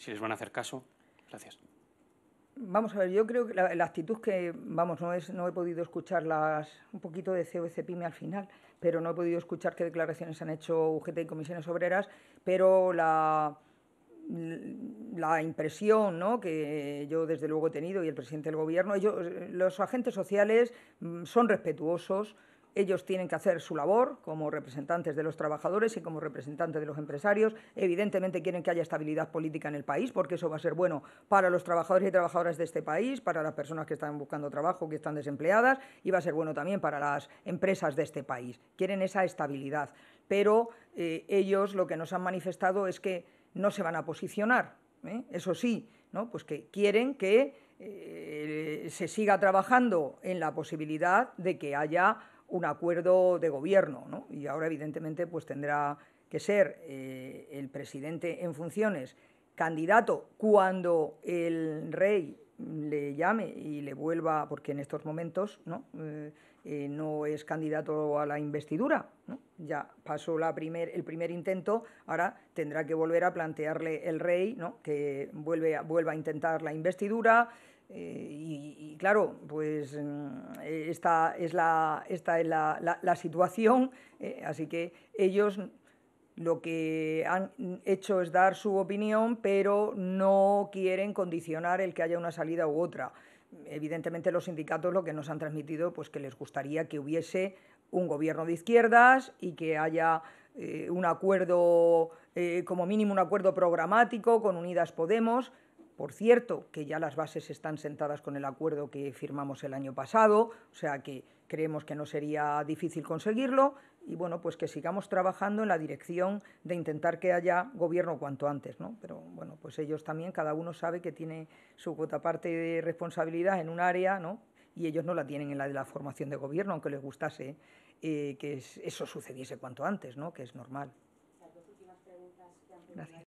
si les van a hacer caso. Gracias. Vamos a ver, yo creo que la, actitud que, vamos, no, he podido escuchar las, un poquito de COEC PYME al final, pero no he podido escuchar qué declaraciones han hecho UGT y comisiones obreras, pero la, la impresión que yo desde luego he tenido y el presidente del gobierno, los agentes sociales mm, son respetuosos, ellos tienen que hacer su labor como representantes de los trabajadores y como representantes de los empresarios. Evidentemente quieren que haya estabilidad política en el país, porque eso va a ser bueno para los trabajadores y trabajadoras de este país, para las personas que están buscando trabajo, que están desempleadas, y va a ser bueno también para las empresas de este país. Quieren esa estabilidad. Pero eh, ellos lo que nos han manifestado es que no se van a posicionar. ¿eh? Eso sí, ¿no? pues que quieren que eh, se siga trabajando en la posibilidad de que haya un acuerdo de gobierno, y ahora evidentemente pues tendrá que ser eh, el presidente en funciones candidato cuando el rey le llame y le vuelva, porque en estos momentos no, eh, eh, es candidato a la investidura, ya pasó la primer, el primer intento, ahora tendrá que volver a plantearle el rey ¿no? que vuelve, vuelva a intentar la investidura y, claro, pues mm, eh, esta es la, situación, eh, así que ellos lo que han hecho es dar su opinión, pero no quieren condicionar el que haya una salida u otra. Evidentemente los sindicatos lo que nos han transmitido, pues que les gustaría que hubiese un gobierno de izquierdas y que haya eh, un acuerdo, como mínimo un acuerdo programático con Unidas Podemos, por cierto, que ya las bases están sentadas con el acuerdo que firmamos el año pasado, o sea que creemos que no sería difícil conseguirlo y bueno, pues que sigamos trabajando en la dirección de intentar que haya gobierno cuanto antes, ¿no? Pero bueno, pues ellos también, cada uno sabe que tiene su cuota parte de responsabilidad en un área, ¿no? Y ellos no la tienen en la de la formación de gobierno, aunque les gustase eh, que eso sucediese cuanto antes, ¿no? Que es normal. Gracias.